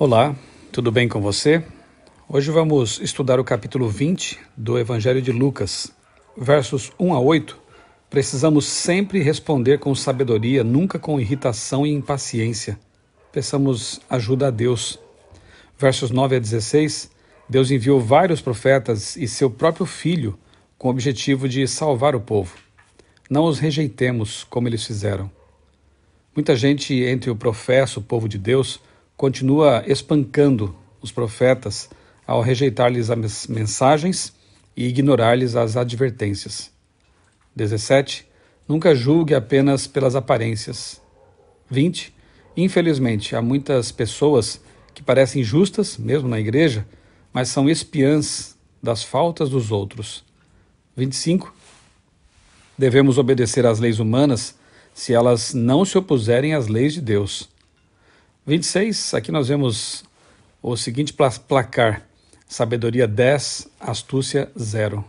Olá, tudo bem com você? Hoje vamos estudar o capítulo 20 do Evangelho de Lucas, versos 1 a 8. Precisamos sempre responder com sabedoria, nunca com irritação e impaciência. Peçamos ajuda a Deus. Versos 9 a 16. Deus enviou vários profetas e seu próprio filho com o objetivo de salvar o povo. Não os rejeitemos como eles fizeram. Muita gente entre o professo, o povo de Deus, continua espancando os profetas ao rejeitar-lhes as mensagens e ignorar-lhes as advertências. 17. Nunca julgue apenas pelas aparências. 20. Infelizmente, há muitas pessoas que parecem justas, mesmo na igreja, mas são espiãs das faltas dos outros. 25. Devemos obedecer às leis humanas se elas não se opuserem às leis de Deus. 26, aqui nós vemos o seguinte placar: sabedoria 10, astúcia 0.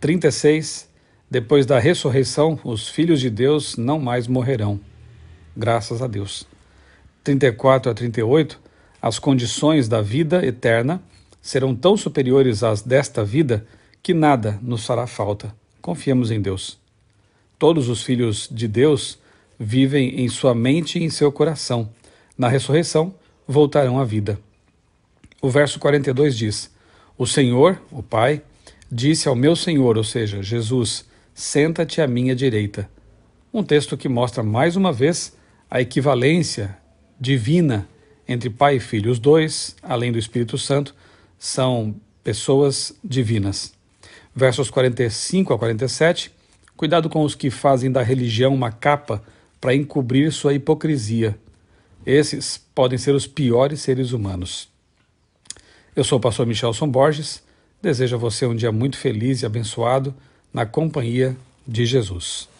36, depois da ressurreição, os filhos de Deus não mais morrerão. Graças a Deus. 34 a 38, as condições da vida eterna serão tão superiores às desta vida que nada nos fará falta. Confiemos em Deus. Todos os filhos de Deus vivem em sua mente e em seu coração na ressurreição, voltarão à vida. O verso 42 diz: O Senhor, o Pai, disse ao meu Senhor, ou seja, Jesus, senta-te à minha direita. Um texto que mostra mais uma vez a equivalência divina entre Pai e Filho. Os dois, além do Espírito Santo, são pessoas divinas. Versos 45 a 47. Cuidado com os que fazem da religião uma capa para encobrir sua hipocrisia. Esses podem ser os piores seres humanos. Eu sou o pastor Michelson Borges. Desejo a você um dia muito feliz e abençoado na companhia de Jesus.